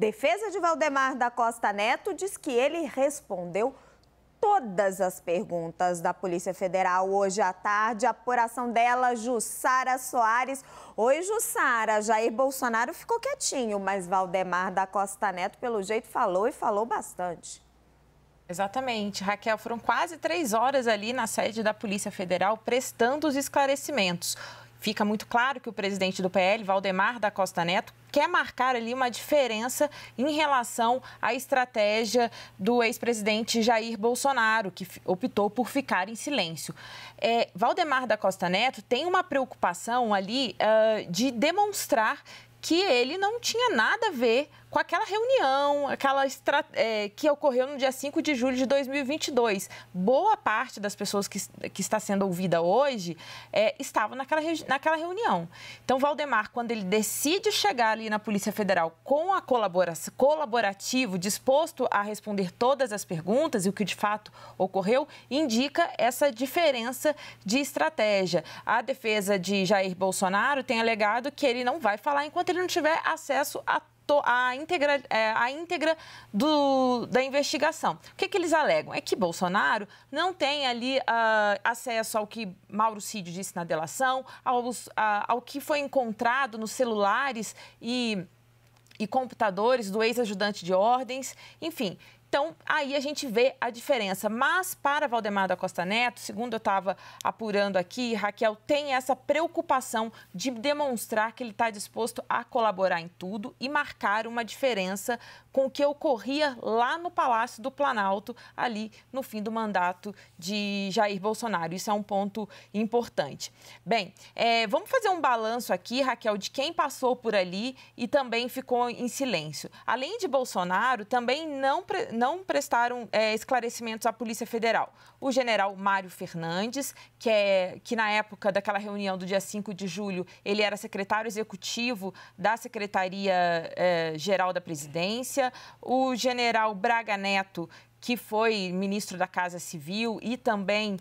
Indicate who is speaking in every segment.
Speaker 1: Defesa de Valdemar da Costa Neto diz que ele respondeu todas as perguntas da Polícia Federal hoje à tarde. A apuração dela, Jussara Soares. Oi, Jussara. Jair Bolsonaro ficou quietinho, mas Valdemar da Costa Neto, pelo jeito, falou e falou bastante. Exatamente, Raquel. Foram quase três horas ali na sede da Polícia Federal prestando os esclarecimentos fica muito claro que o presidente do PL, Valdemar da Costa Neto, quer marcar ali uma diferença em relação à estratégia do ex-presidente Jair Bolsonaro, que optou por ficar em silêncio. É, Valdemar da Costa Neto tem uma preocupação ali uh, de demonstrar que ele não tinha nada a ver com aquela reunião, aquela estra... é, que ocorreu no dia 5 de julho de 2022. Boa parte das pessoas que, que está sendo ouvida hoje é, estavam naquela, naquela reunião. Então, Valdemar, quando ele decide chegar ali na Polícia Federal com a colaboração, colaborativo, disposto a responder todas as perguntas e o que de fato ocorreu, indica essa diferença de estratégia. A defesa de Jair Bolsonaro tem alegado que ele não vai falar enquanto ele não tiver acesso a a, íntegra, é, a íntegra do, da investigação. O que, que, eles alegam? É que Bolsonaro não tem ali uh, acesso ao que Mauro Cid disse na delação, aos, uh, ao que foi encontrado nos celulares e e computadores do ex-ajudante de ordens, enfim, então, aí a gente vê a diferença. Mas, para Valdemar da Costa Neto, segundo eu estava apurando aqui, Raquel tem essa preocupação de demonstrar que ele está disposto a colaborar em tudo e marcar uma diferença com o que ocorria lá no Palácio do Planalto, ali no fim do mandato de Jair Bolsonaro. Isso é um ponto importante. Bem, é, vamos fazer um balanço aqui, Raquel, de quem passou por ali e também ficou em silêncio. Além de Bolsonaro, também não não prestaram é, esclarecimentos à Polícia Federal. O general Mário Fernandes, que, é, que na época daquela reunião do dia 5 de julho, ele era secretário executivo da Secretaria-Geral é, da Presidência. O general Braga Neto, que foi ministro da Casa Civil e também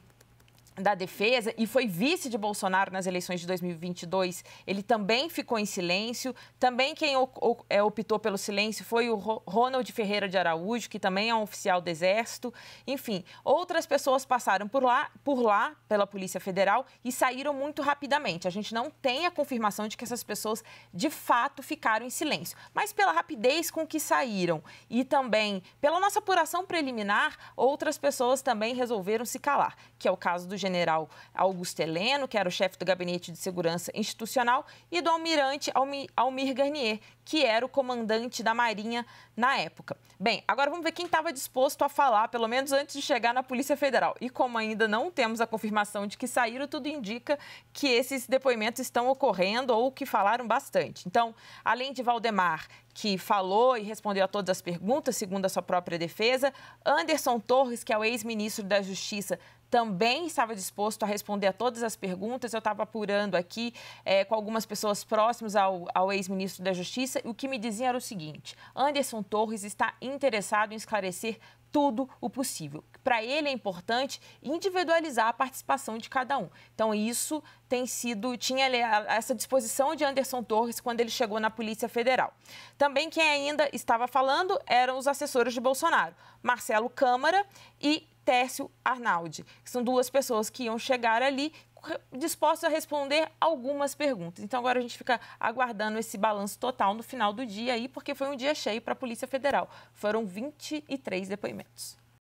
Speaker 1: da defesa e foi vice de Bolsonaro nas eleições de 2022, ele também ficou em silêncio. Também quem é, optou pelo silêncio foi o Ronald Ferreira de Araújo, que também é um oficial do Exército. Enfim, outras pessoas passaram por lá, por lá pela Polícia Federal e saíram muito rapidamente. A gente não tem a confirmação de que essas pessoas de fato ficaram em silêncio, mas pela rapidez com que saíram e também pela nossa apuração preliminar, outras pessoas também resolveram se calar, que é o caso do general general Augusto Heleno, que era o chefe do Gabinete de Segurança Institucional, e do almirante Almir Garnier, que era o comandante da Marinha na época. Bem, agora vamos ver quem estava disposto a falar, pelo menos antes de chegar na Polícia Federal. E como ainda não temos a confirmação de que saíram, tudo indica que esses depoimentos estão ocorrendo ou que falaram bastante. Então, além de Valdemar, que falou e respondeu a todas as perguntas, segundo a sua própria defesa. Anderson Torres, que é o ex-ministro da Justiça, também estava disposto a responder a todas as perguntas. Eu estava apurando aqui é, com algumas pessoas próximas ao, ao ex-ministro da Justiça e o que me diziam era o seguinte: Anderson Torres está interessado em esclarecer tudo o possível. Para ele é importante individualizar a participação de cada um. Então isso tem sido tinha essa disposição de Anderson Torres quando ele chegou na Polícia Federal. Também quem ainda estava falando eram os assessores de Bolsonaro, Marcelo Câmara e Tércio Arnaldi, são duas pessoas que iam chegar ali dispostos a responder algumas perguntas. Então agora a gente fica aguardando esse balanço total no final do dia aí, porque foi um dia cheio para a Polícia Federal. Foram 23 depoimentos.